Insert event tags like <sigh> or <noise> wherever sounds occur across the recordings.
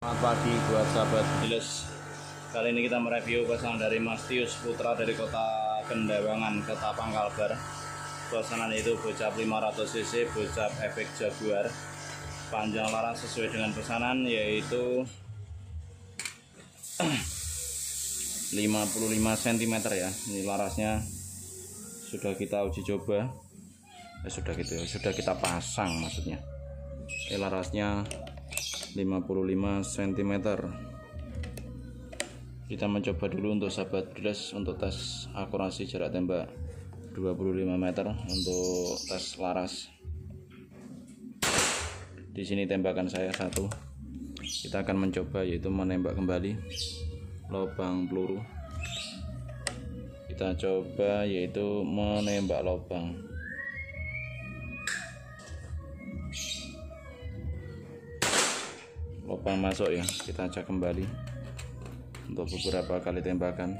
Selamat pagi buat sahabat Jelas. Kali ini kita mereview pasang dari Mastius Putra dari kota Kendawangan, kota Pangkalbar. Pesanan itu bocap 500 cc, bocap efek Jaguar. Panjang laras sesuai dengan pesanan yaitu 55 <clears throat> cm ya. Ini larasnya sudah kita uji coba. Eh, sudah gitu ya, sudah kita pasang maksudnya. Ini eh, larasnya 55 cm kita mencoba dulu untuk sahabat beras untuk tes akurasi jarak tembak 25 meter untuk tes laras di sini tembakan saya satu kita akan mencoba yaitu menembak kembali lubang peluru kita coba yaitu menembak lubang topeng masuk ya kita cek kembali untuk beberapa kali tembakan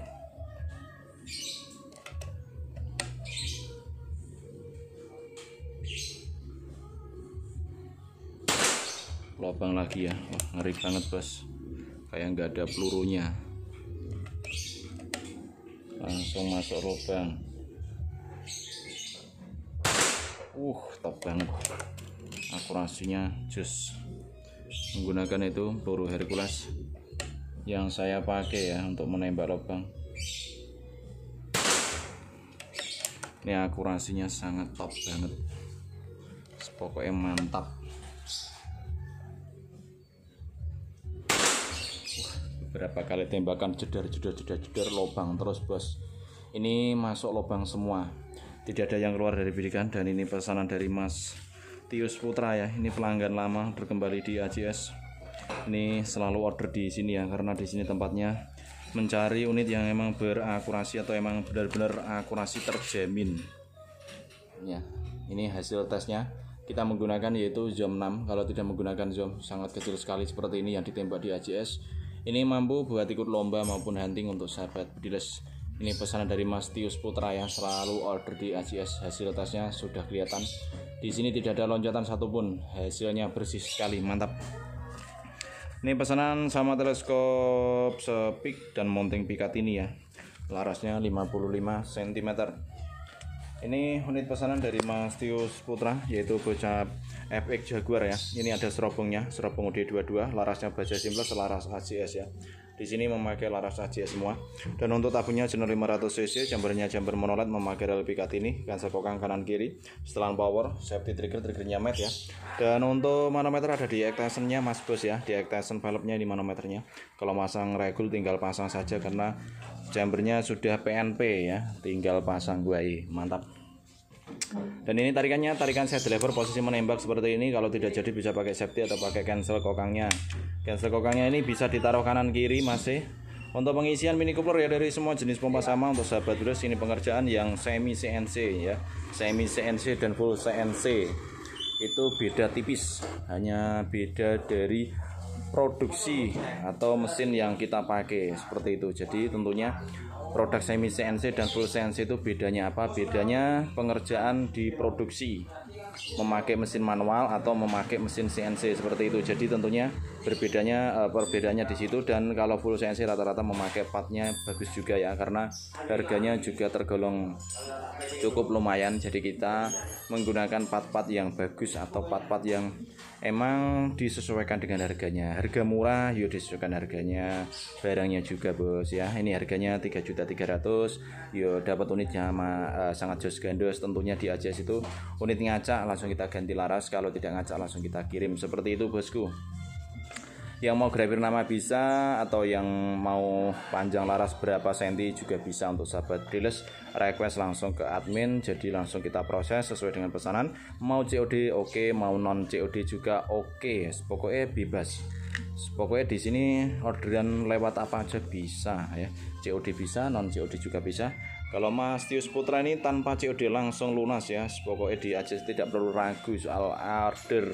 lubang lagi ya Wah, ngeri banget bos kayak nggak ada pelurunya langsung masuk lubang uh topeng akurasinya just menggunakan itu peluru Hercules yang saya pakai ya untuk menembak lubang ini akurasinya sangat top banget pokoknya mantap Berapa kali tembakan jedar jedar jedar jedar lubang terus bos ini masuk lubang semua tidak ada yang keluar dari bidikan dan ini pesanan dari mas Tius Putra ya ini pelanggan lama berkembali di ACS. ini selalu order di sini ya karena di sini tempatnya mencari unit yang emang berakurasi atau emang benar-benar akurasi terjamin ya ini hasil tesnya kita menggunakan yaitu zoom 6 kalau tidak menggunakan zoom sangat kecil sekali seperti ini yang ditembak di ACS. ini mampu buat ikut lomba maupun hunting untuk sahabat pediles ini pesanan dari Mas Tius Putra yang selalu order di ACS. hasil tesnya sudah kelihatan di sini tidak ada loncatan satupun, hasilnya bersih sekali, mantap. Ini pesanan sama teleskop sepik dan mounting pikat ini ya. Larasnya 55 cm. Ini unit pesanan dari Mas Tius Putra yaitu bocah FX Jaguar ya. Ini ada serobongnya, serobong UD22, larasnya baja simple selaras ACS ya. Di sini memakai laras aja semua. Dan untuk tabungnya jenis 500 cc, chambernya chamber monolet memakai rel pikat ini, ganser kokang kanan kiri, setelan power, safety trigger, triggernya matte ya. Dan untuk manometer ada di extensionnya Mas Bos ya, di extension valve-nya di manometernya. Kalau masang regul tinggal pasang saja karena chambernya sudah PNP ya, tinggal pasang gue Mantap. Dan ini tarikannya tarikan set lever posisi menembak seperti ini kalau tidak jadi bisa pakai safety atau pakai cancel kokangnya. Cancel kokangnya ini bisa ditaruh kanan kiri masih. Untuk pengisian Mini Cooper ya dari semua jenis pompa sama untuk sahabat dulu sini pengerjaan yang semi CNC ya. Semi CNC dan full CNC. Itu beda tipis, hanya beda dari produksi atau mesin yang kita pakai seperti itu. Jadi tentunya produk semi CNC dan full CNC itu bedanya apa? Bedanya pengerjaan di produksi memakai mesin manual atau memakai mesin CNC seperti itu. Jadi tentunya berbedanya eh, perbedaannya di situ dan kalau full CNC rata-rata memakai partnya bagus juga ya karena harganya juga tergolong cukup lumayan. Jadi kita menggunakan part-part yang bagus atau part-part yang emang disesuaikan dengan harganya harga murah yuk disesuaikan harganya barangnya juga bos ya ini harganya 3 juta 300 yuk dapat unit sama uh, sangat jos gandos tentunya di aja itu unit ngaca langsung kita ganti laras kalau tidak ngaca langsung kita kirim seperti itu bosku yang mau grafir nama bisa atau yang mau panjang laras berapa senti juga bisa untuk sahabat Briles request langsung ke admin jadi langsung kita proses sesuai dengan pesanan mau COD oke okay. mau non COD juga oke okay. pokoknya bebas pokoknya di sini orderan lewat apa aja bisa ya COD bisa non COD juga bisa kalau Mas Tius Putra ini tanpa COD langsung lunas ya pokoknya di aja tidak perlu ragu soal order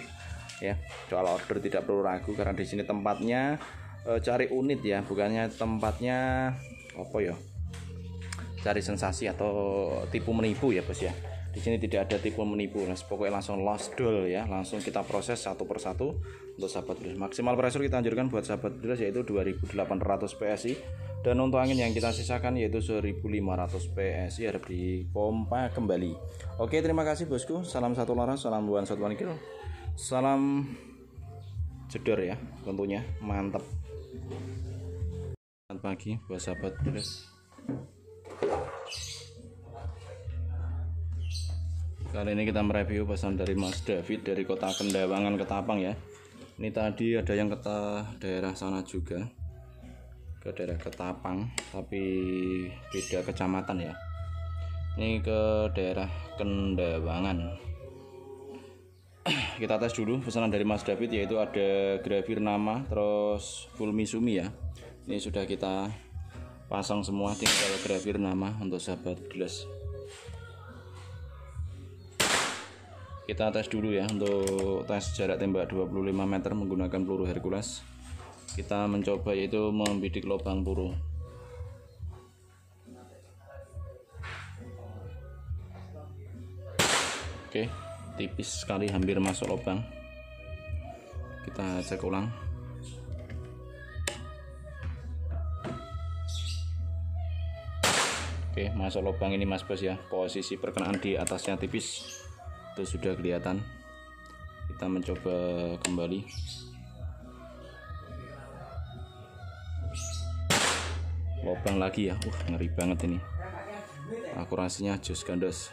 ya soal order tidak perlu ragu karena di sini tempatnya e, cari unit ya bukannya tempatnya apa ya cari sensasi atau tipu menipu ya bos ya di sini tidak ada tipu menipu nah, pokoknya langsung lost doll ya langsung kita proses satu persatu untuk sahabat dulu. maksimal pressure kita anjurkan buat sahabat dulu yaitu 2800 PSI dan untuk angin yang kita sisakan yaitu 1500 PSI harap pompa kembali oke terima kasih bosku salam satu lara, salam buan satu kill Salam jedor ya tentunya mantap. Selamat pagi buat sahabat beres. Kali ini kita mereview pesan dari Mas David dari kota Kendawangan Ketapang ya. Ini tadi ada yang ke daerah sana juga ke daerah Ketapang tapi beda kecamatan ya ini ke daerah Kendawangan kita tes dulu pesanan dari Mas David yaitu ada gravir nama terus full sumi ya ini sudah kita pasang semua tinggal gravir nama untuk sahabat gelas kita tes dulu ya untuk tes jarak tembak 25 meter menggunakan peluru Hercules kita mencoba yaitu membidik lubang peluru oke tipis sekali hampir masuk lubang kita cek ulang oke masuk lubang ini mas bos ya posisi perkenaan di atasnya tipis itu sudah kelihatan kita mencoba kembali lubang lagi ya wah ngeri banget ini akurasinya jus gandos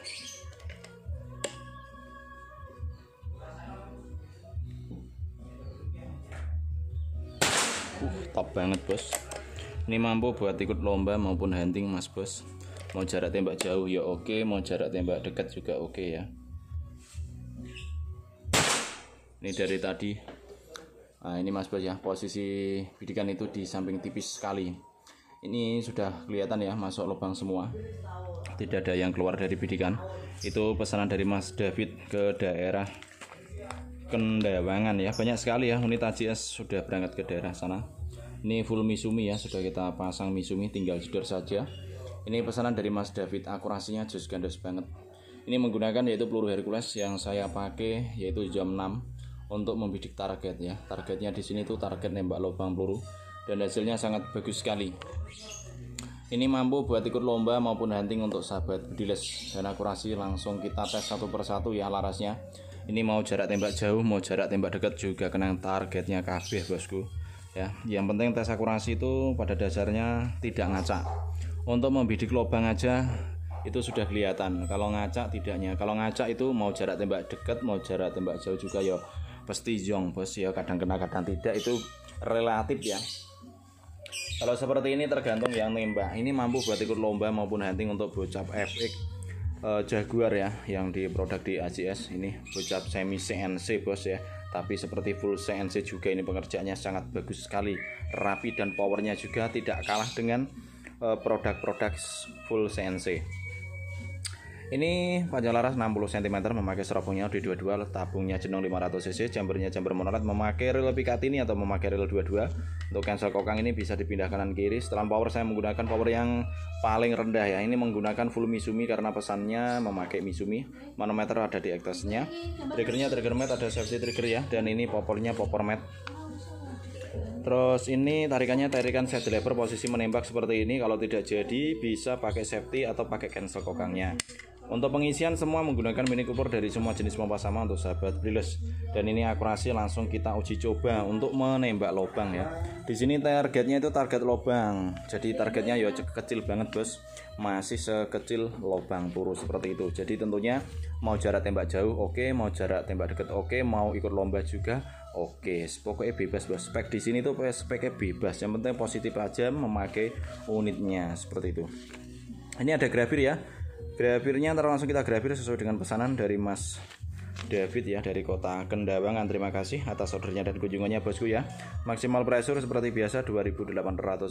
banget bos ini mampu buat ikut lomba maupun hunting mas bos mau jarak tembak jauh ya oke mau jarak tembak dekat juga oke ya ini dari tadi nah ini mas bos ya posisi bidikan itu di samping tipis sekali ini sudah kelihatan ya masuk lubang semua tidak ada yang keluar dari bidikan itu pesanan dari mas David ke daerah Kendawangan ya banyak sekali ya unit ACS sudah berangkat ke daerah sana ini full misumi ya, sudah kita pasang misumi tinggal jedor saja. Ini pesanan dari Mas David, akurasinya jos gandos banget. Ini menggunakan yaitu peluru Hercules yang saya pakai yaitu jam 6 untuk membidik target ya. Targetnya di sini tuh target nembak lubang peluru dan hasilnya sangat bagus sekali. Ini mampu buat ikut lomba maupun hunting untuk sahabat budiles dan akurasi langsung kita tes satu persatu ya larasnya. Ini mau jarak tembak jauh, mau jarak tembak dekat juga kena targetnya kabeh bosku ya yang penting tes akurasi itu pada dasarnya tidak ngacak untuk membidik lubang aja itu sudah kelihatan kalau ngacak tidaknya kalau ngacak itu mau jarak tembak dekat mau jarak tembak jauh juga ya pasti jong bos ya kadang kena kadang tidak itu relatif ya kalau seperti ini tergantung yang nembak ini mampu buat ikut lomba maupun hunting untuk bocap FX eh, Jaguar ya yang di produk di ACS ini bocap semi CNC bos ya tapi seperti full CNC juga ini pengerjaannya sangat bagus sekali rapi dan powernya juga tidak kalah dengan eh, produk-produk full CNC ini panjang laras 60 cm memakai serabungnya di 22 tabungnya jenong 500 cc, jambernya jamber monoret memakai rel ini atau memakai rel 22. Untuk cancel kokang ini bisa dipindah kanan kiri. setelah power saya menggunakan power yang paling rendah ya. Ini menggunakan full misumi karena pesannya memakai misumi. Manometer ada di atasnya. Triggernya trigger mat ada safety trigger ya dan ini popornya popor mat. Terus ini tarikannya tarikan safety lever posisi menembak seperti ini kalau tidak jadi bisa pakai safety atau pakai cancel kokangnya. Untuk pengisian semua menggunakan Mini Cooper dari semua jenis pompa sama untuk sahabat Brilles. Dan ini akurasi langsung kita uji coba untuk menembak lubang ya. Di sini targetnya itu target lubang. Jadi targetnya ya kecil banget bos. Masih sekecil lubang puru seperti itu. Jadi tentunya mau jarak tembak jauh oke, okay. mau jarak tembak dekat oke, okay. mau ikut lomba juga oke. Okay. Pokoknya bebas bos. Spek di sini tuh speknya bebas. Yang penting positif aja memakai unitnya seperti itu. Ini ada grafir ya grafirnya ntar langsung kita grafir sesuai dengan pesanan dari Mas David ya dari kota Kendawangan terima kasih atas ordernya dan kunjungannya bosku ya maksimal pressure seperti biasa 2800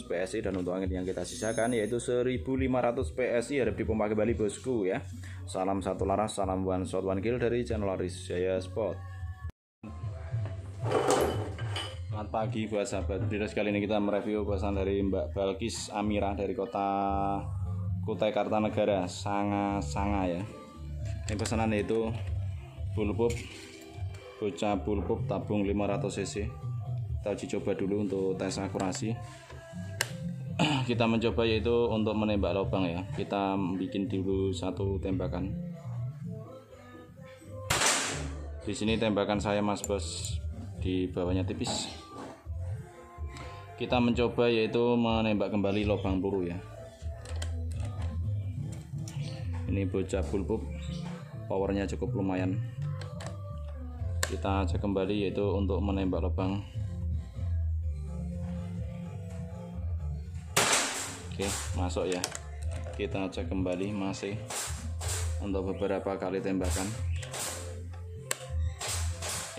PSI dan untuk angin yang kita sisakan yaitu 1500 PSI harap dipompa kembali bosku ya salam satu laras salam one shot one kill dari channel Aris Jaya Sport Selamat pagi buat sahabat Beres kali ini kita mereview pesan dari Mbak Balkis Amira dari kota Kutai Kartanegara sangat-sangat ya ini pesanan itu bulpup bocah bulpup tabung 500 cc kita uji coba dulu untuk tes akurasi <clears throat> kita mencoba yaitu untuk menembak lubang ya kita bikin dulu satu tembakan di sini tembakan saya mas bos di bawahnya tipis kita mencoba yaitu menembak kembali lubang peluru ya ini bocah bulbuk, powernya cukup lumayan kita cek kembali yaitu untuk menembak lubang oke masuk ya kita cek kembali masih untuk beberapa kali tembakan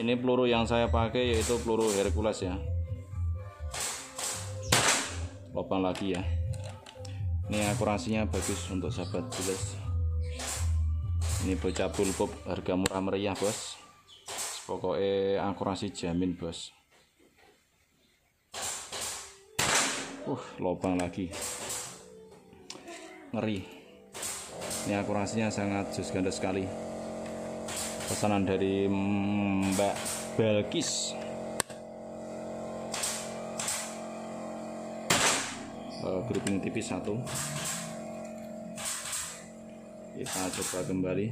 ini peluru yang saya pakai yaitu peluru Hercules ya lubang lagi ya ini akurasinya bagus untuk sahabat jelas ini bocah pulpop harga murah meriah bos pokoknya akurasi jamin bos uh lobang lagi ngeri ini akurasinya sangat jus ganda sekali pesanan dari Mbak belkis uh, eh, ini tipis satu kita coba kembali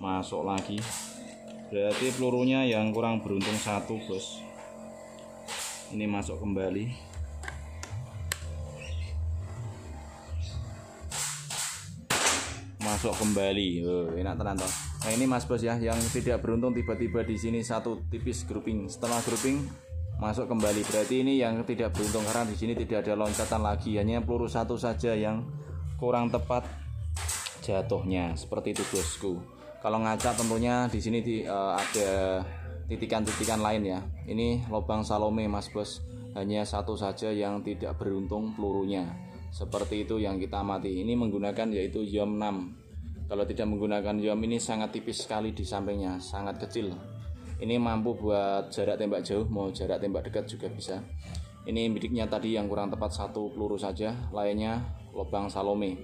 masuk lagi berarti pelurunya yang kurang beruntung satu bos ini masuk kembali masuk kembali oh, enak tenang toh nah ini mas bos ya yang tidak beruntung tiba-tiba di sini satu tipis grouping setelah grouping masuk kembali berarti ini yang tidak beruntung karena di sini tidak ada loncatan lagi hanya peluru satu saja yang kurang tepat jatuhnya seperti itu bosku kalau ngaca tentunya di sini di, uh, ada titikan-titikan lain ya ini lubang salome mas bos hanya satu saja yang tidak beruntung pelurunya seperti itu yang kita amati ini menggunakan yaitu yom 6 kalau tidak menggunakan yom ini sangat tipis sekali di sampingnya sangat kecil ini mampu buat jarak tembak jauh mau jarak tembak dekat juga bisa ini bidiknya tadi yang kurang tepat satu peluru saja lainnya lubang salome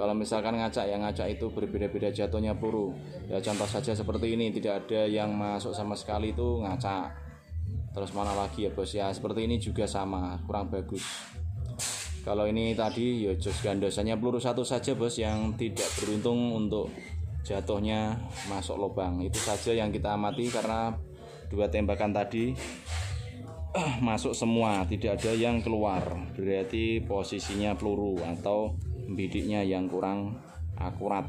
kalau misalkan ngacak yang ngacak itu berbeda-beda jatuhnya peluru ya contoh saja seperti ini tidak ada yang masuk sama sekali itu ngacak terus mana lagi ya bos ya seperti ini juga sama kurang bagus kalau ini tadi ya jos gandosannya peluru satu saja bos yang tidak beruntung untuk jatuhnya masuk lubang itu saja yang kita amati karena dua tembakan tadi eh, masuk semua tidak ada yang keluar berarti posisinya peluru atau bidiknya yang kurang akurat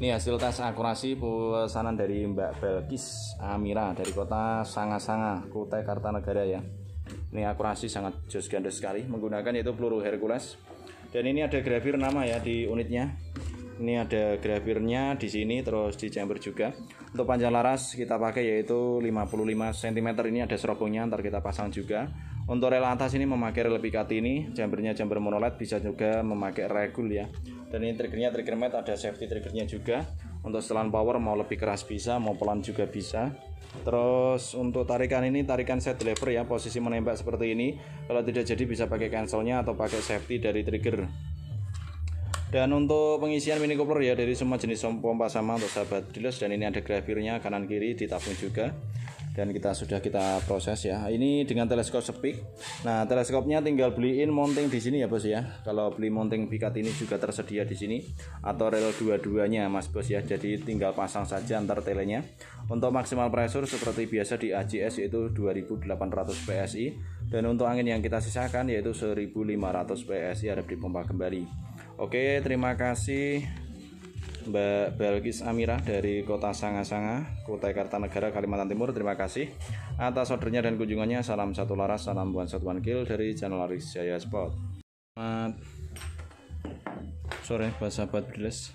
ini hasil tes akurasi pesanan dari Mbak Belkis Amira dari kota Sanga-Sanga Kutai Kartanegara ya ini akurasi sangat jos sekali menggunakan yaitu peluru Hercules dan ini ada gravir nama ya di unitnya ini ada gravirnya di sini terus di chamber juga untuk panjang laras kita pakai yaitu 55 cm ini ada serobongnya ntar kita pasang juga untuk rel atas ini memakai rel pikat ini jambernya jamber monolet bisa juga memakai regul ya dan ini triggernya trigger mat ada safety triggernya juga untuk setelan power mau lebih keras bisa mau pelan juga bisa Terus untuk tarikan ini tarikan set lever ya posisi menembak seperti ini. Kalau tidak jadi bisa pakai cancelnya atau pakai safety dari trigger dan untuk pengisian mini coupler ya dari semua jenis pompa sama untuk sahabat dealers dan ini ada grafirnya kanan kiri ditabung juga dan kita sudah kita proses ya ini dengan teleskop sepik nah teleskopnya tinggal beliin mounting di sini ya bos ya kalau beli mounting pikat ini juga tersedia di sini atau rel dua-duanya mas bos ya jadi tinggal pasang saja antar telenya untuk maksimal pressure seperti biasa di AJS yaitu 2800 PSI dan untuk angin yang kita sisakan yaitu 1500 PSI ada di pompa kembali Oke, terima kasih Mbak Belgis Amira dari Kota Sanga-Sanga, Kutai Kartanegara, Kalimantan Timur. Terima kasih atas ordernya dan kunjungannya. Salam satu laras, salam buat satuan kill dari channel Laris Jaya Sport. Selamat sore, buat sahabat Briles.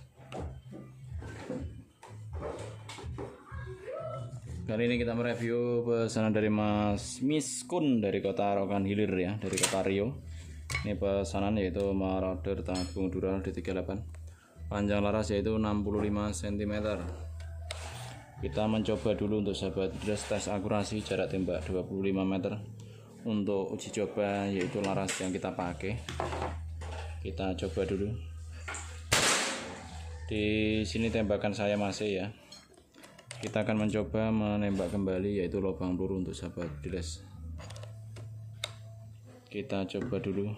Kali ini kita mereview pesanan dari Mas Miskun dari kota Rokan Hilir ya, dari kota Rio ini pesanan yaitu marauder tabung Dural D38 panjang laras yaitu 65 cm kita mencoba dulu untuk sahabat dress tes akurasi jarak tembak 25 meter untuk uji coba yaitu laras yang kita pakai kita coba dulu di sini tembakan saya masih ya kita akan mencoba menembak kembali yaitu lubang peluru untuk sahabat dress kita coba dulu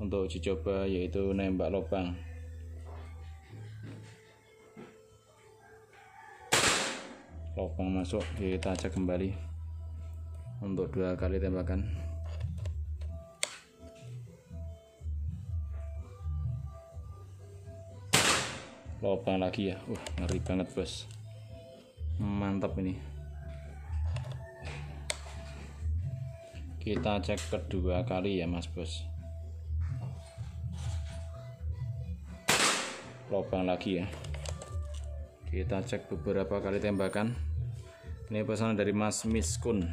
untuk uji coba yaitu nembak lubang lubang masuk kita cek kembali untuk dua kali tembakan lubang lagi ya uh ngeri banget bos mantap ini kita cek kedua kali ya mas bos lubang lagi ya kita cek beberapa kali tembakan ini pesanan dari mas miskun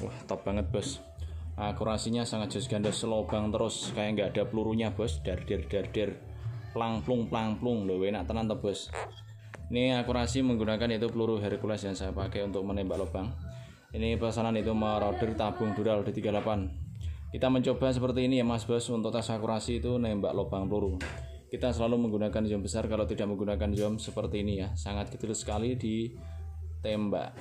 wah top banget bos akurasinya sangat jos ganda selobang terus kayak nggak ada pelurunya bos dar dar dar dar plang plung plang plung loh enak tenan tuh bos ini akurasi menggunakan itu peluru Hercules yang saya pakai untuk menembak lubang ini pesanan itu marauder tabung dural D38 kita mencoba seperti ini ya mas bos untuk tes akurasi itu nembak lubang peluru kita selalu menggunakan zoom besar kalau tidak menggunakan zoom seperti ini ya sangat kecil sekali di tembak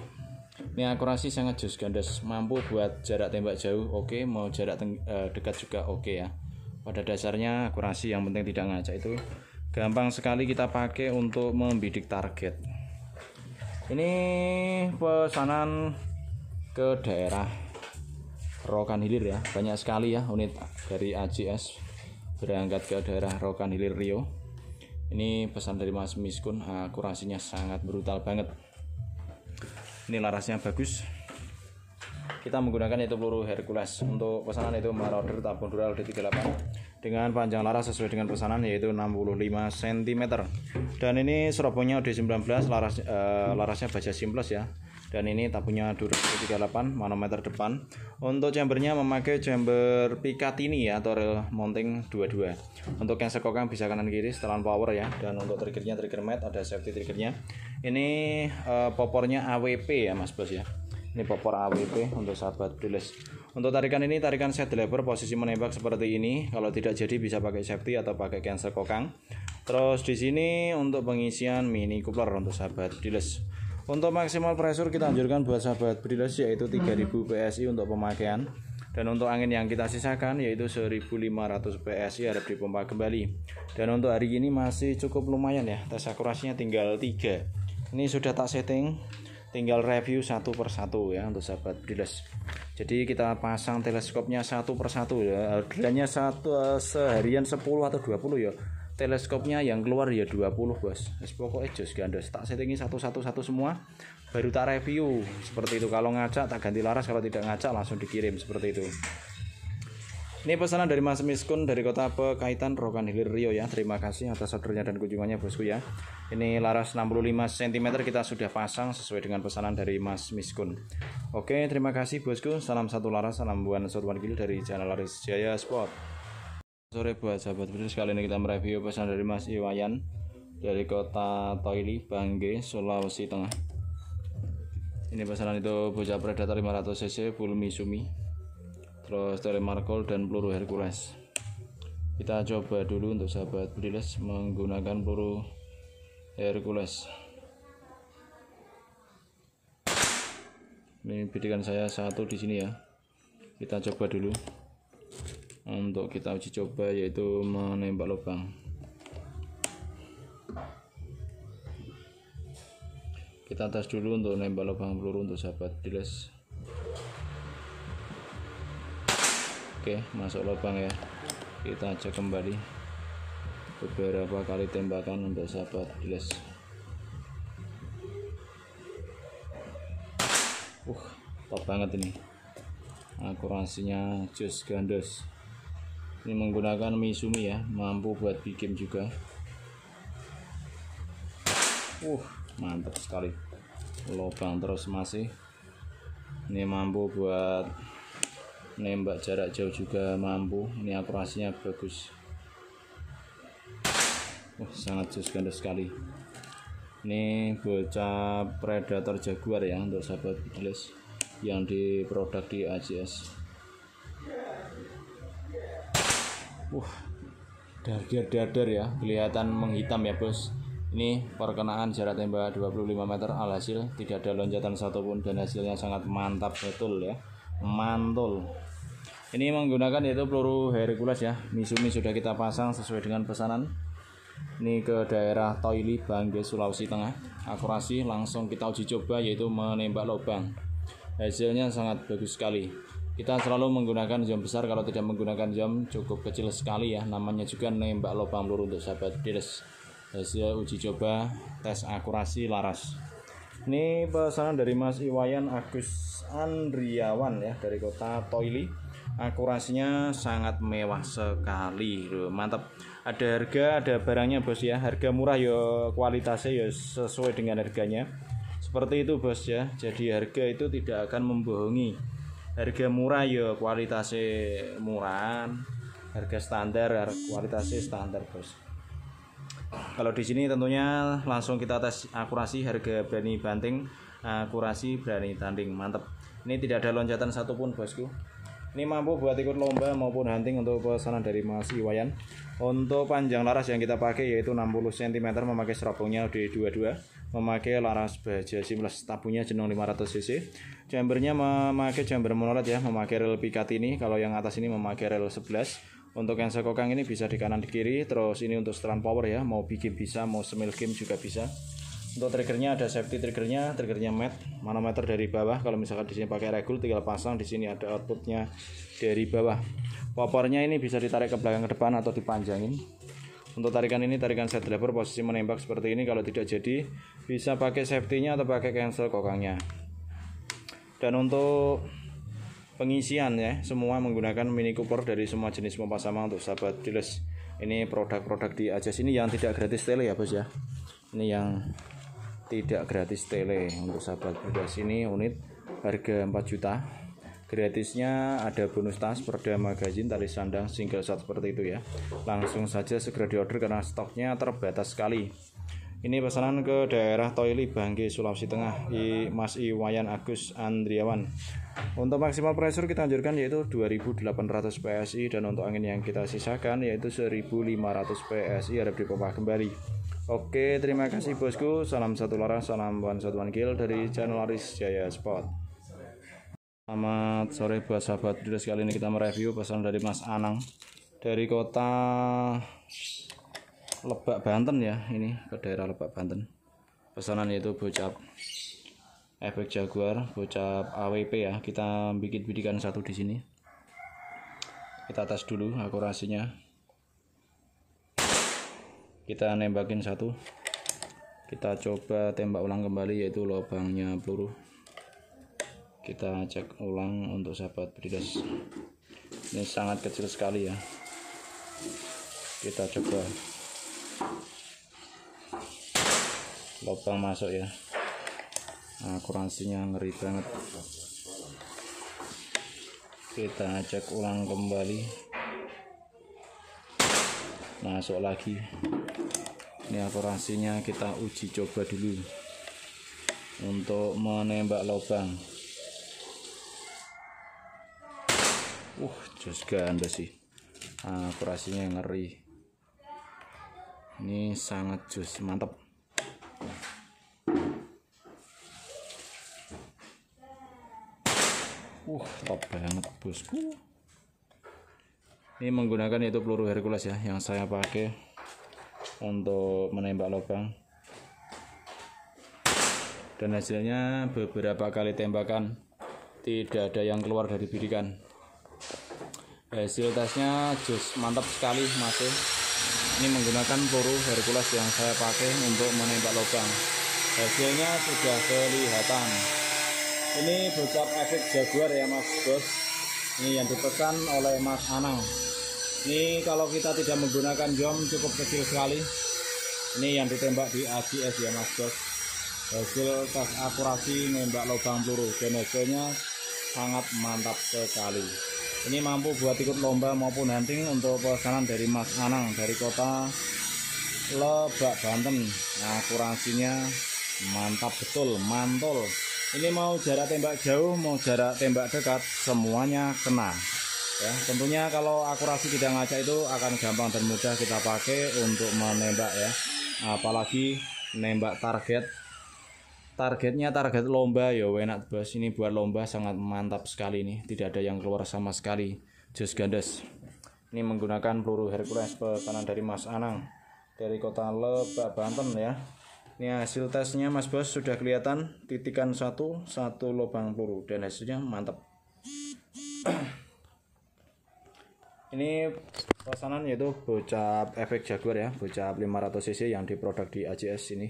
ini akurasi sangat jus gandas mampu buat jarak tembak jauh oke okay. mau jarak eh, dekat juga oke okay ya pada dasarnya akurasi yang penting tidak ngaca itu gampang sekali kita pakai untuk membidik target ini pesanan ke daerah Rokan Hilir ya banyak sekali ya unit dari AJS berangkat ke daerah Rokan Hilir Rio ini pesan dari Mas Miskun akurasinya sangat brutal banget ini larasnya bagus kita menggunakan itu peluru Hercules untuk pesanan itu Marauder tabung dural D38 dengan panjang laras sesuai dengan pesanan yaitu 65 cm dan ini serobongnya OD19 laras, e, larasnya baja simples ya dan ini tabungnya durasi 38 manometer depan untuk chambernya memakai chamber ini ya atau rail mounting 22 untuk yang sekokang bisa kanan kiri setelan power ya dan untuk triggernya trigger mat ada safety triggernya ini e, popornya AWP ya mas bos ya ini popor AWP untuk sahabat brilis untuk tarikan ini, tarikan set lever posisi menembak seperti ini. Kalau tidak jadi bisa pakai safety atau pakai cancel kokang. Terus di sini untuk pengisian mini coupler untuk sahabat brilless. Untuk maksimal pressure kita anjurkan buat sahabat brilless yaitu 3000 PSI untuk pemakaian. Dan untuk angin yang kita sisakan yaitu 1500 PSI harap dipompa kembali. Dan untuk hari ini masih cukup lumayan ya, tes akurasinya tinggal 3. Ini sudah tak setting tinggal review satu persatu ya untuk sahabat brilles Jadi kita pasang teleskopnya satu persatu ya. Harganya satu eh, seharian 10 atau 20 ya. Teleskopnya yang keluar ya 20, Bos. Es pokoknya jos gandos. Tak settingi satu-satu-satu semua baru tak review seperti itu. Kalau ngajak tak ganti laras, kalau tidak ngajak langsung dikirim seperti itu. Ini pesanan dari Mas Miskun dari Kota Pekaitan Rokan Hilir Rio ya. Terima kasih atas ordernya dan kunjungannya bosku ya. Ini laras 65 cm kita sudah pasang sesuai dengan pesanan dari Mas Miskun. Oke, terima kasih bosku. Salam satu laras, salam buan sotuan gil dari channel Laris Jaya Sport. Sore buat sahabat bisnis kali ini kita mereview pesanan dari Mas Iwayan dari Kota Toili, Bangge, Sulawesi Tengah. Ini pesanan itu bocah predator 500 cc full Misumi terus Markol dan peluru Hercules kita coba dulu untuk sahabat Briles menggunakan peluru Hercules ini bidikan saya satu di sini ya kita coba dulu untuk kita uji coba yaitu menembak lubang kita tes dulu untuk nembak lubang peluru untuk sahabat Briles oke masuk lubang ya kita cek kembali beberapa kali tembakan untuk sahabat Les. uh top banget ini akurasinya jus gandos ini menggunakan Misumi ya mampu buat bikin juga uh mantap sekali lubang terus masih ini mampu buat nembak jarak jauh juga mampu ini akurasinya bagus Wah, sangat ganda sekali ini bocah predator jaguar ya untuk sahabat Beatles yang diproduk di ACS wah dadar-dadar ya kelihatan menghitam ya bos ini perkenaan jarak tembak 25 meter alhasil tidak ada loncatan satupun dan hasilnya sangat mantap betul ya mantul ini menggunakan yaitu peluru Hercules ya Misumi sudah kita pasang sesuai dengan pesanan ini ke daerah Toili Bangge Sulawesi Tengah akurasi langsung kita uji coba yaitu menembak lubang hasilnya sangat bagus sekali kita selalu menggunakan jam besar kalau tidak menggunakan jam cukup kecil sekali ya namanya juga nembak lubang peluru untuk sahabat diris hasil uji coba tes akurasi laras ini pesanan dari Mas Iwayan Agus Andriawan ya dari kota Toili akurasinya sangat mewah sekali loh mantap ada harga ada barangnya bos ya harga murah yo ya, kualitasnya yo ya, sesuai dengan harganya seperti itu bos ya jadi harga itu tidak akan membohongi harga murah yo ya, kualitasnya murah harga standar kualitasnya standar bos kalau di sini tentunya langsung kita tes akurasi harga berani banting akurasi berani tanding mantap ini tidak ada loncatan satupun bosku ini mampu buat ikut lomba maupun hunting untuk pesanan dari Mas Iwayan. Untuk panjang laras yang kita pakai yaitu 60 cm memakai serabungnya D22, memakai laras baja 11 tabunya jenong 500 cc. chambernya memakai chamber monolet ya, memakai rel pikat ini. Kalau yang atas ini memakai rel 11. Untuk yang sekokang ini bisa di kanan di kiri, terus ini untuk setelan power ya, mau bikin bisa, mau semil game juga bisa untuk triggernya ada safety triggernya triggernya mat manometer dari bawah kalau misalkan di sini pakai regul tinggal pasang di sini ada outputnya dari bawah popornya ini bisa ditarik ke belakang ke depan atau dipanjangin untuk tarikan ini tarikan set driver posisi menembak seperti ini kalau tidak jadi bisa pakai safety-nya atau pakai cancel kokangnya dan untuk pengisian ya semua menggunakan Mini Cooper dari semua jenis pompa sama untuk sahabat jelas ini produk-produk di Ajas ini yang tidak gratis tele ya bos ya ini yang tidak gratis tele untuk sahabat Budas ini unit harga 4 juta gratisnya ada bonus tas perda magazin tali sandang single shot seperti itu ya langsung saja segera diorder karena stoknya terbatas sekali ini pesanan ke daerah Toili Bangke Sulawesi Tengah I Mas Iwayan Agus Andriawan untuk maksimal pressure kita anjurkan yaitu 2800 PSI dan untuk angin yang kita sisakan yaitu 1500 PSI harap dipompa kembali Oke, terima kasih bosku. Salam satu lara salam buan satu kill dari channel Aris Jaya Sport. Selamat sore buat sahabat Terus kali ini kita mereview pesan dari Mas Anang dari kota Lebak Banten ya ini ke daerah Lebak Banten pesanan yaitu bocap efek jaguar bocap AWP ya kita bikin bidikan satu di sini kita tes dulu akurasinya kita nembakin satu kita coba tembak ulang kembali yaitu lubangnya peluru kita cek ulang untuk sahabat bridas ini sangat kecil sekali ya kita coba lubang masuk ya akuransinya nah, ngeri banget kita cek ulang kembali masuk lagi ini akurasinya kita uji coba dulu untuk menembak lubang uh jos ganda sih akurasinya ngeri ini sangat jos mantap uh top banget bosku ini menggunakan itu peluru Hercules ya yang saya pakai untuk menembak lubang dan hasilnya beberapa kali tembakan tidak ada yang keluar dari bidikan hasil tesnya jus mantap sekali masih ini menggunakan peluru Hercules yang saya pakai untuk menembak lubang hasilnya sudah kelihatan ini bocap efek jaguar ya mas bos ini yang dipesan oleh mas Anang ini kalau kita tidak menggunakan jom cukup kecil sekali ini yang ditembak di ACS ya mas bos hasil tes akurasi nembak lubang peluru dan sangat mantap sekali ini mampu buat ikut lomba maupun hunting untuk pesanan dari Mas Anang dari kota Lebak Banten akurasinya mantap betul mantul ini mau jarak tembak jauh mau jarak tembak dekat semuanya kena ya tentunya kalau akurasi tidak ngaca itu akan gampang dan mudah kita pakai untuk menembak ya apalagi nembak target targetnya target lomba ya enak bos ini buat lomba sangat mantap sekali nih tidak ada yang keluar sama sekali just gandes ini menggunakan peluru Hercules pesanan dari Mas Anang dari kota Lebak Banten ya ini hasil tesnya Mas Bos sudah kelihatan titikan satu satu lubang peluru dan hasilnya mantap ini pesanan yaitu bocap efek jaguar ya bocap 500 cc yang diproduk di ACS ini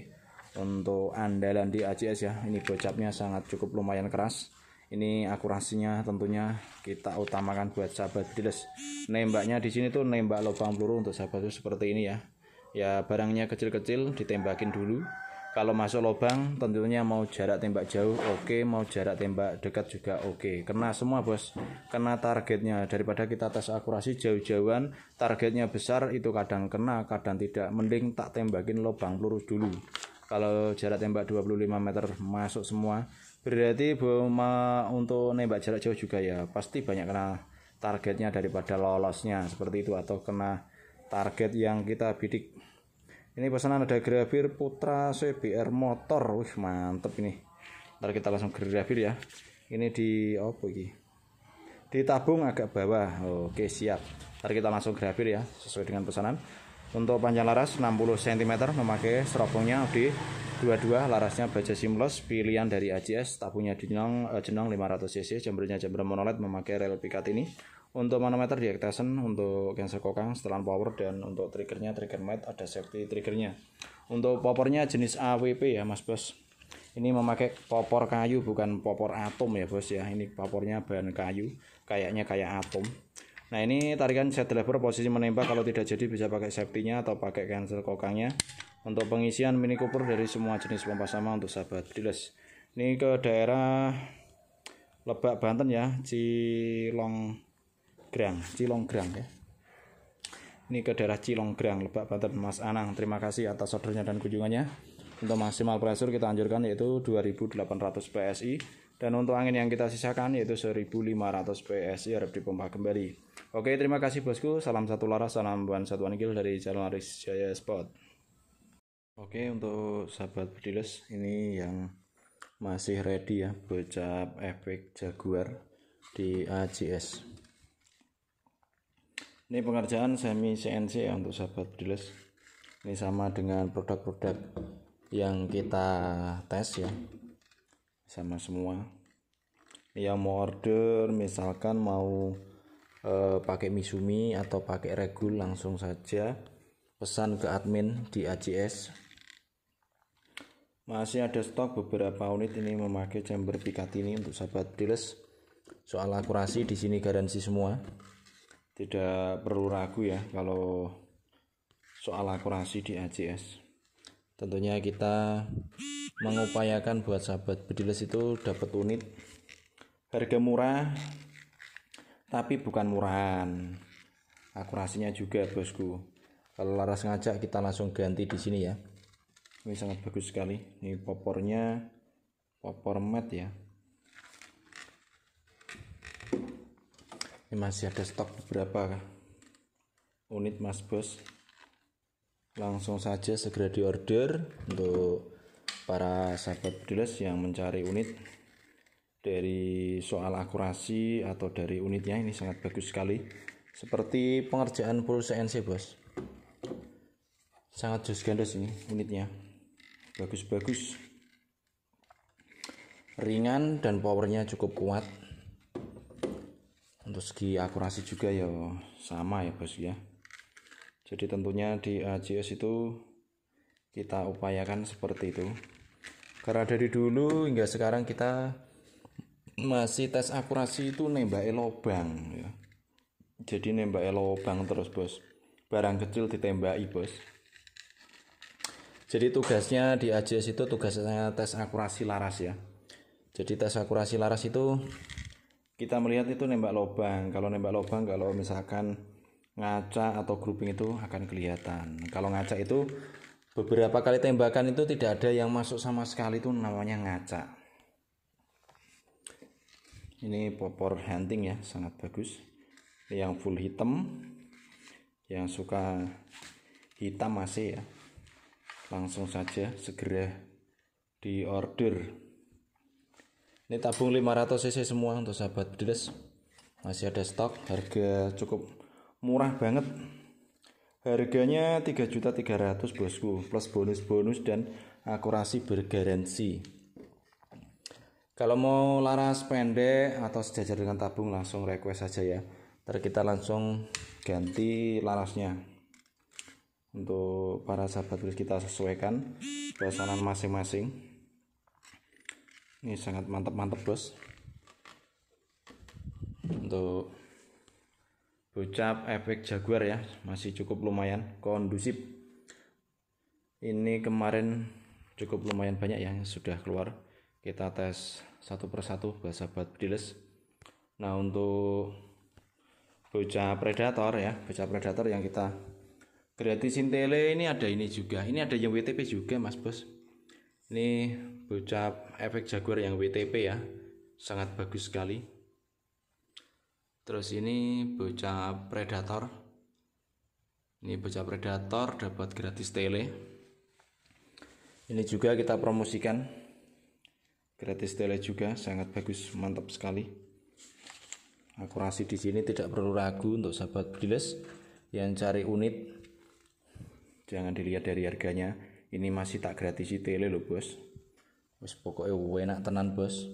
untuk andalan di ACS ya ini bocapnya sangat cukup lumayan keras ini akurasinya tentunya kita utamakan buat sahabat dealers nembaknya di sini tuh nembak lubang peluru untuk sahabat itu seperti ini ya ya barangnya kecil-kecil ditembakin dulu kalau masuk lubang tentunya mau jarak tembak jauh oke okay. mau jarak tembak dekat juga oke okay. kena semua bos kena targetnya daripada kita tes akurasi jauh-jauhan targetnya besar itu kadang kena kadang tidak mending tak tembakin lubang lurus dulu kalau jarak tembak 25 meter masuk semua berarti Boma untuk nembak jarak jauh juga ya pasti banyak kena targetnya daripada lolosnya seperti itu atau kena target yang kita bidik ini pesanan ada grabir putra CBR motor wih mantep ini ntar kita langsung grabir ya ini di apa ini di tabung agak bawah oke siap ntar kita langsung grabir ya sesuai dengan pesanan untuk panjang laras 60 cm memakai seropongnya di 22 larasnya baja simlos pilihan dari AJS tabungnya jenong, eh, jenong 500 cc jembernya jember monolet memakai rel pikat ini untuk manometer di Ektesen, untuk Gensel kokang, setelan power dan untuk triggernya trigger mat ada safety triggernya. Untuk popornya jenis AWP ya Mas Bos. Ini memakai popor kayu bukan popor atom ya Bos ya. Ini popornya bahan kayu, kayaknya kayak atom. Nah ini tarikan set lever posisi menembak kalau tidak jadi bisa pakai safety-nya atau pakai cancel kokangnya. Untuk pengisian Mini Cooper dari semua jenis pompa sama untuk sahabat Briles. Ini ke daerah Lebak Banten ya, Cilong Grang, Cilonggrang ya. Ini ke daerah Cilonggrang, Lebak Banten, Mas Anang. Terima kasih atas ordernya dan kunjungannya. Untuk maksimal pressure kita anjurkan yaitu 2800 PSI dan untuk angin yang kita sisakan yaitu 1500 PSI harap dipompa kembali. Oke, terima kasih bosku. Salam satu laras, salam buan satu gil dari Jalan Aris Jaya Spot. Oke, untuk sahabat pediles ini yang masih ready ya bocap efek Jaguar di AGS ini pengerjaan semi CNC ya untuk sahabat Briles ini sama dengan produk-produk yang kita tes ya sama semua yang mau order misalkan mau eh, pakai Misumi atau pakai Regul langsung saja pesan ke admin di AJS masih ada stok beberapa unit ini memakai chamber pikat ini untuk sahabat dealers soal akurasi di sini garansi semua tidak perlu ragu ya kalau soal akurasi di ACS tentunya kita mengupayakan buat sahabat bediles itu dapat unit harga murah tapi bukan murahan akurasinya juga bosku kalau laras ngajak kita langsung ganti di sini ya ini sangat bagus sekali ini popornya popor mat ya ini masih ada stok beberapa unit mas bos langsung saja segera di order untuk para sahabat dealers yang mencari unit dari soal akurasi atau dari unitnya ini sangat bagus sekali seperti pengerjaan full CNC bos sangat jos gandos ini unitnya bagus-bagus ringan dan powernya cukup kuat untuk segi akurasi juga ya sama ya bos ya jadi tentunya di AJS itu kita upayakan seperti itu karena dari dulu hingga sekarang kita masih tes akurasi itu nembak lobang ya. jadi nembak lobang terus bos barang kecil ditembaki bos jadi tugasnya di AJS itu tugasnya tes akurasi laras ya jadi tes akurasi laras itu kita melihat itu nembak lobang kalau nembak lobang kalau misalkan ngaca atau grouping itu akan kelihatan kalau ngaca itu beberapa kali tembakan itu tidak ada yang masuk sama sekali itu namanya ngaca ini popor hunting ya sangat bagus yang full hitam yang suka hitam masih ya langsung saja segera di order ini tabung 500 cc semua untuk sahabat bedes masih ada stok harga cukup murah banget harganya 3.300 bosku plus bonus-bonus dan akurasi bergaransi kalau mau laras pendek atau sejajar dengan tabung langsung request saja ya ntar kita langsung ganti larasnya untuk para sahabat kita sesuaikan pesanan masing-masing ini sangat mantap-mantap bos untuk bocap efek jaguar ya masih cukup lumayan kondusif ini kemarin cukup lumayan banyak ya yang sudah keluar kita tes satu persatu buat sahabat bediles nah untuk bocah predator ya bocah predator yang kita gratisin tele ini ada ini juga ini ada yang WTP juga mas bos ini bocah efek Jaguar yang WTP ya sangat bagus sekali terus ini bocah Predator ini bocah Predator dapat gratis tele ini juga kita promosikan gratis tele juga sangat bagus mantap sekali akurasi di sini tidak perlu ragu untuk sahabat briles yang cari unit jangan dilihat dari harganya ini masih tak gratis tele loh bos wis pokoknya enak tenan bos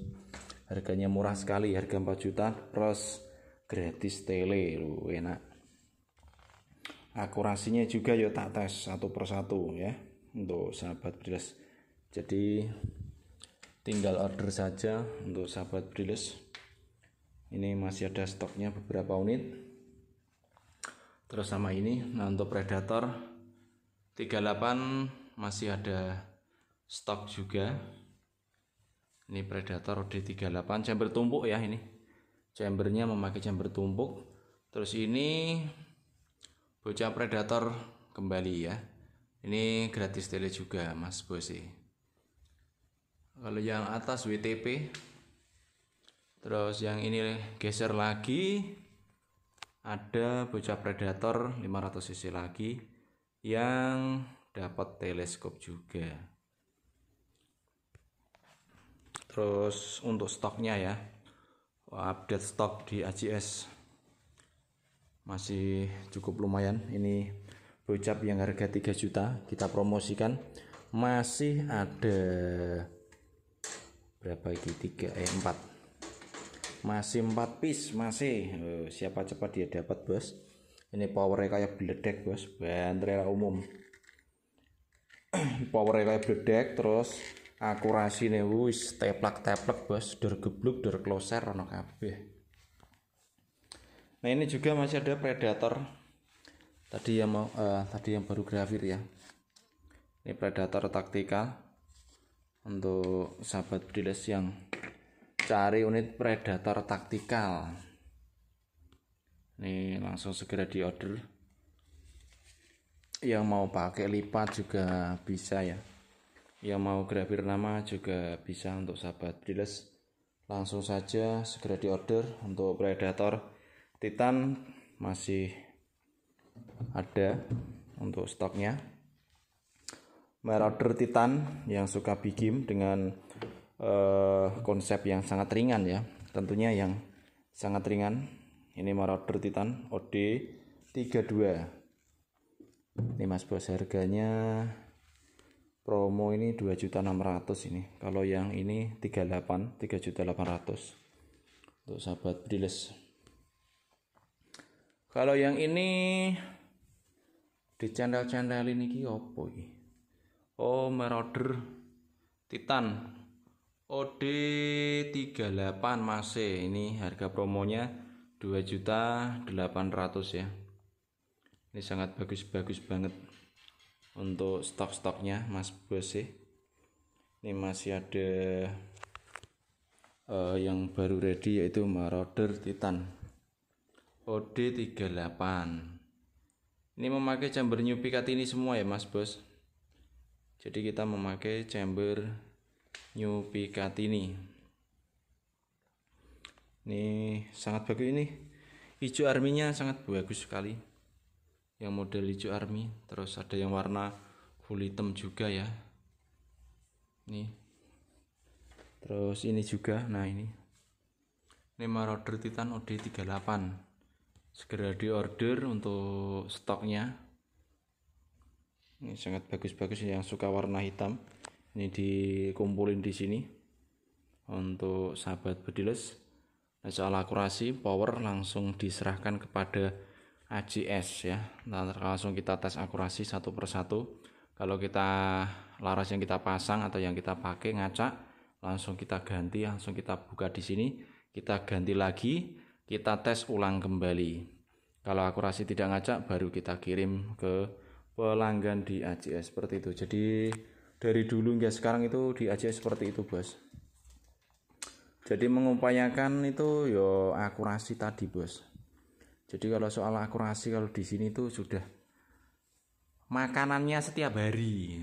harganya murah sekali harga 4 juta plus gratis tele lu enak akurasinya juga yo ya tak tes satu persatu ya untuk sahabat brilles jadi tinggal order saja untuk sahabat brilles ini masih ada stoknya beberapa unit terus sama ini nah untuk predator 38 masih ada stok juga ini predator D38 chamber tumpuk ya ini chambernya memakai chamber tumpuk terus ini bocah predator kembali ya ini gratis tele juga mas bosi kalau yang atas WTP terus yang ini geser lagi ada bocah predator 500 cc lagi yang dapat teleskop juga terus untuk stoknya ya update stok di AJS masih cukup lumayan ini bocap yang harga 3 juta kita promosikan masih ada berapa ini 3 eh 4 masih 4 piece masih eh, siapa cepat dia dapat bos ini powernya kayak beledek bos bahan umum <clears throat> powernya kayak beledek terus akurasi nih wis teplak teplak bos dor gebluk dor closer rono kabeh nah ini juga masih ada predator tadi yang mau uh, tadi yang baru grafir ya ini predator taktikal untuk sahabat brilles yang cari unit predator taktikal ini langsung segera di order yang mau pakai lipat juga bisa ya yang mau grafir nama juga bisa untuk sahabat Briles langsung saja segera di order untuk predator Titan masih ada untuk stoknya Marauder Titan yang suka bikin dengan eh, konsep yang sangat ringan ya tentunya yang sangat ringan ini Marauder Titan OD 32 ini mas bos harganya promo ini 2.600 ini kalau yang ini 38 3.800 untuk sahabat Briles kalau yang ini di channel-channel ini ki opo iki oh Marauder Titan OD38 masih ini harga promonya 2 juta 800 ya ini sangat bagus-bagus banget untuk stok-stoknya Mas Bos sih. Ini masih ada uh, yang baru ready yaitu Marauder Titan OD38. Ini memakai chamber New ini semua ya Mas Bos. Jadi kita memakai chamber New ini. Ini sangat bagus ini. Hijau arminya sangat bagus sekali yang model hijau army terus ada yang warna full hitam juga ya ini terus ini juga nah ini ini Marauder Titan OD38 segera diorder untuk stoknya ini sangat bagus-bagus yang suka warna hitam ini dikumpulin di sini untuk sahabat bediles nah, soal akurasi power langsung diserahkan kepada AGS ya. Dan nah, langsung kita tes akurasi satu persatu. Kalau kita laras yang kita pasang atau yang kita pakai ngacak, langsung kita ganti, langsung kita buka di sini, kita ganti lagi, kita tes ulang kembali. Kalau akurasi tidak ngacak baru kita kirim ke pelanggan di AGS seperti itu. Jadi dari dulu hingga sekarang itu di AGS seperti itu, Bos. Jadi mengupayakan itu yo akurasi tadi, Bos. Jadi kalau soal akurasi kalau di sini tuh sudah makanannya setiap hari.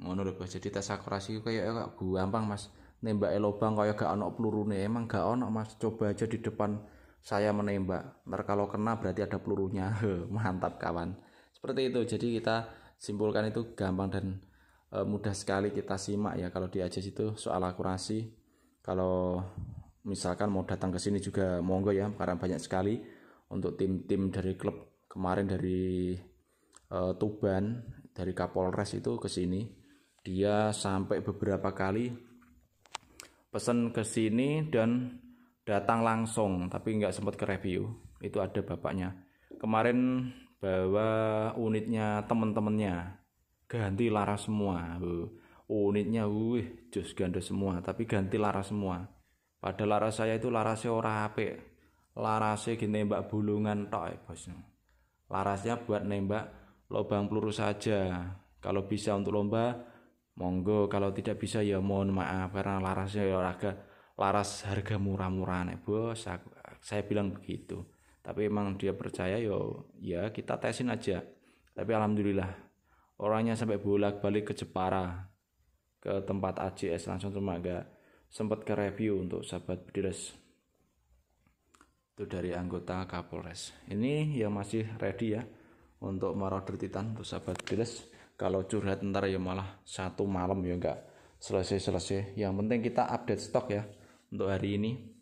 Ngono lho Jadi tes akurasi kayak bu gampang Mas. Nembak lubang kayak gak ono pelurune. Emang gak ono Mas. Coba aja di depan saya menembak. Ntar kalau kena berarti ada pelurunya. <laughs> Mantap kawan. Seperti itu. Jadi kita simpulkan itu gampang dan eh, mudah sekali kita simak ya kalau di aja itu soal akurasi. Kalau misalkan mau datang ke sini juga monggo ya karena banyak sekali untuk tim-tim dari klub kemarin dari uh, Tuban dari Kapolres itu ke sini dia sampai beberapa kali pesan ke sini dan datang langsung tapi nggak sempat ke review itu ada bapaknya kemarin bawa unitnya temen-temennya ganti lara semua unitnya wih jos ganda semua tapi ganti lara semua pada lara saya itu lara seorang HP larasnya gini nembak bulungan toh eh, ya bos larasnya buat nembak lubang peluru saja kalau bisa untuk lomba monggo kalau tidak bisa ya mohon maaf karena larasnya ya raga laras harga murah murah ya eh, bos saya, bilang begitu tapi emang dia percaya yo ya kita tesin aja tapi alhamdulillah orangnya sampai bolak-balik ke Jepara ke tempat ACS langsung cuma agak sempat ke review untuk sahabat berdiri itu dari anggota Kapolres ini yang masih ready ya untuk marauder Titan untuk sahabat Giles kalau curhat ntar ya malah satu malam ya enggak selesai-selesai yang penting kita update stok ya untuk hari ini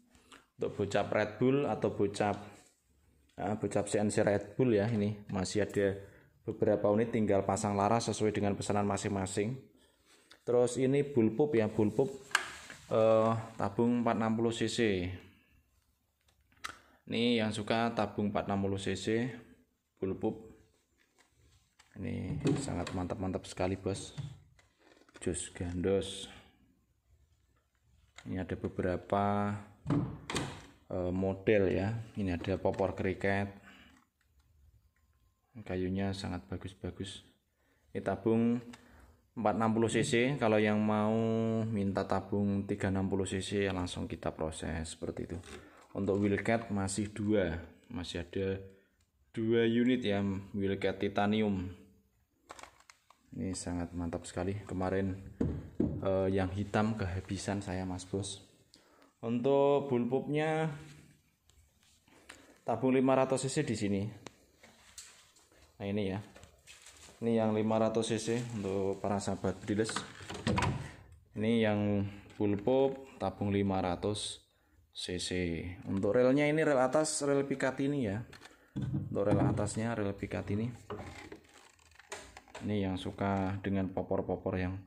untuk bocap Red Bull atau bocap uh, bocap CNC Red Bull ya ini masih ada beberapa unit tinggal pasang laras sesuai dengan pesanan masing-masing terus ini bullpup ya bullpup uh, tabung 460 cc ini yang suka tabung 460 cc bulbup ini sangat mantap-mantap sekali bos jus gandos ini ada beberapa eh, model ya ini ada popor kriket kayunya sangat bagus-bagus ini tabung 460 cc kalau yang mau minta tabung 360 cc ya langsung kita proses seperti itu untuk wheelcat masih dua masih ada dua unit ya wheelcat titanium ini sangat mantap sekali kemarin eh, yang hitam kehabisan saya mas bos untuk bulpupnya tabung 500 cc di sini nah ini ya ini yang 500 cc untuk para sahabat brilles ini yang bulpup tabung 500 cc untuk relnya ini rel atas rel pikat ini ya untuk rel atasnya rel pikat ini ini yang suka dengan popor-popor yang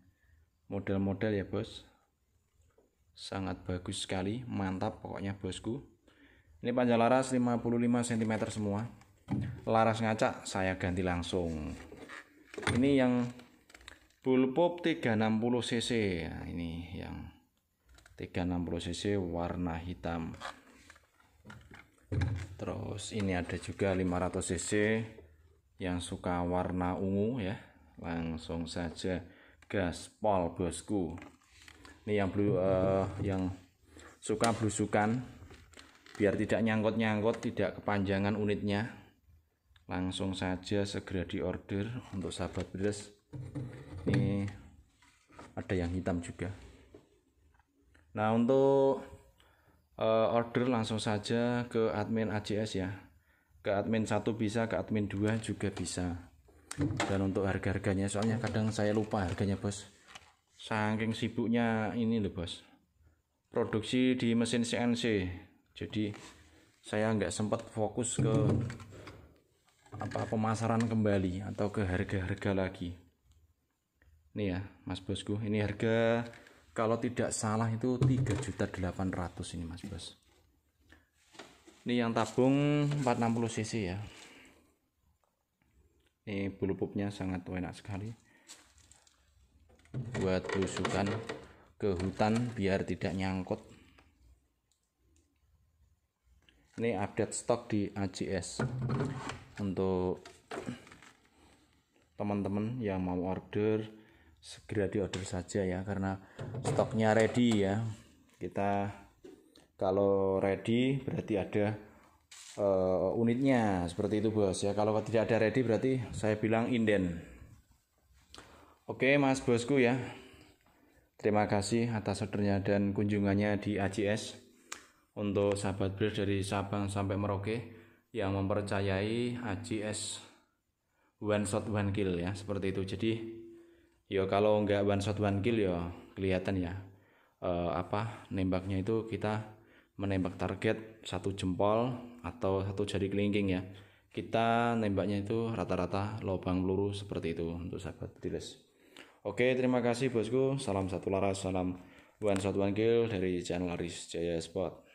model-model ya bos sangat bagus sekali mantap pokoknya bosku ini panjang laras 55 cm semua laras ngaca saya ganti langsung ini yang bulpop 360 cc nah, ini yang 360 cc warna hitam terus ini ada juga 500 cc yang suka warna ungu ya langsung saja gaspol bosku ini yang blue uh, yang suka blusukan biar tidak nyangkut-nyangkut tidak kepanjangan unitnya langsung saja segera diorder untuk sahabat beres ini ada yang hitam juga Nah, untuk uh, order langsung saja ke admin ACS ya. Ke admin satu bisa, ke admin 2 juga bisa. Dan untuk harga-harganya soalnya kadang saya lupa harganya, Bos. Saking sibuknya ini loh, Bos. Produksi di mesin CNC. Jadi saya nggak sempat fokus ke apa pemasaran kembali atau ke harga-harga lagi. Ini ya, Mas Bosku. Ini harga kalau tidak salah itu 3.800 ini Mas Bos. Ini yang tabung 460 cc ya. Ini bulu pupnya sangat enak sekali. Buat tusukan ke hutan biar tidak nyangkut. Ini update stok di AJS untuk teman-teman yang mau order segera diorder saja ya karena stoknya ready ya kita kalau ready berarti ada uh, unitnya seperti itu bos ya kalau tidak ada ready berarti saya bilang inden oke mas bosku ya terima kasih atas ordernya dan kunjungannya di ACS untuk sahabat bir dari Sabang sampai Merauke yang mempercayai ACS one shot one kill ya seperti itu jadi yo kalau nggak one shot one kill yo kelihatan ya eh, apa nembaknya itu kita menembak target satu jempol atau satu jari kelingking ya kita nembaknya itu rata-rata lubang peluru seperti itu untuk sahabat tilis oke terima kasih bosku salam satu laras salam one shot one kill dari channel Aris Jaya Sport